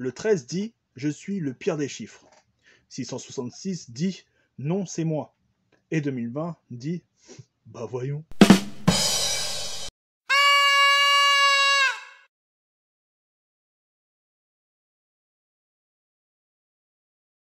Le 13 dit Je suis le pire des chiffres. 666 dit Non, c'est moi. Et 2020 dit Bah voyons.